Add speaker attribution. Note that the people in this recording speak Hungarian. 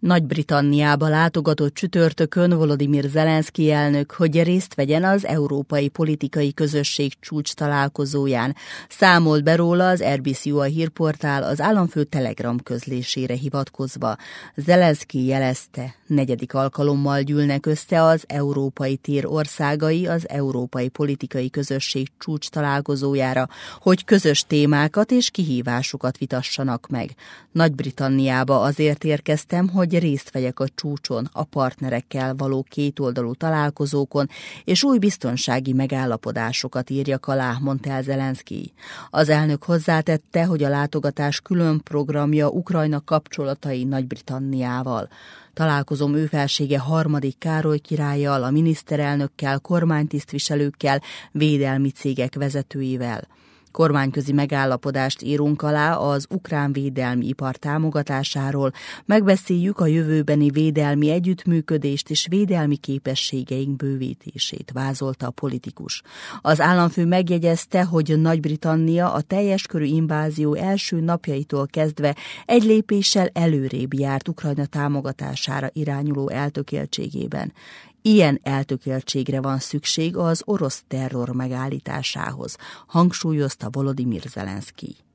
Speaker 1: Nagy-Britanniába látogatott csütörtökön Volodymyr Zelenszky elnök, hogy részt vegyen az Európai Politikai Közösség csúcs találkozóján. Számolt be róla az RBC a hírportál az államfő telegram közlésére hivatkozva. Zelenszky jelezte, negyedik alkalommal gyűlnek össze az európai tér országai az Európai Politikai Közösség csúcs találkozójára, hogy közös témákat és kihívásokat vitassanak meg. Nagy-Britanniába azért érkeztem, hogy hogy részt vegyek a csúcson, a partnerekkel való kétoldalú találkozókon, és új biztonsági megállapodásokat írjak alá, mondta el Zelenszky. Az elnök hozzátette, hogy a látogatás külön programja Ukrajna kapcsolatai Nagy-Britanniával. Találkozom felsége harmadik Károly királlyal, a miniszterelnökkel, kormánytisztviselőkkel, védelmi cégek vezetőivel. Kormányközi megállapodást írunk alá az ukrán védelmi ipar támogatásáról, megbeszéljük a jövőbeni védelmi együttműködést és védelmi képességeink bővítését, vázolta a politikus. Az államfő megjegyezte, hogy Nagy-Britannia a teljes körű invázió első napjaitól kezdve egy lépéssel előrébb járt Ukrajna támogatására irányuló eltökéltségében. Ilyen eltökéltségre van szükség az orosz terror megállításához, hangsúlyozta Volodymyr Zelenszkij.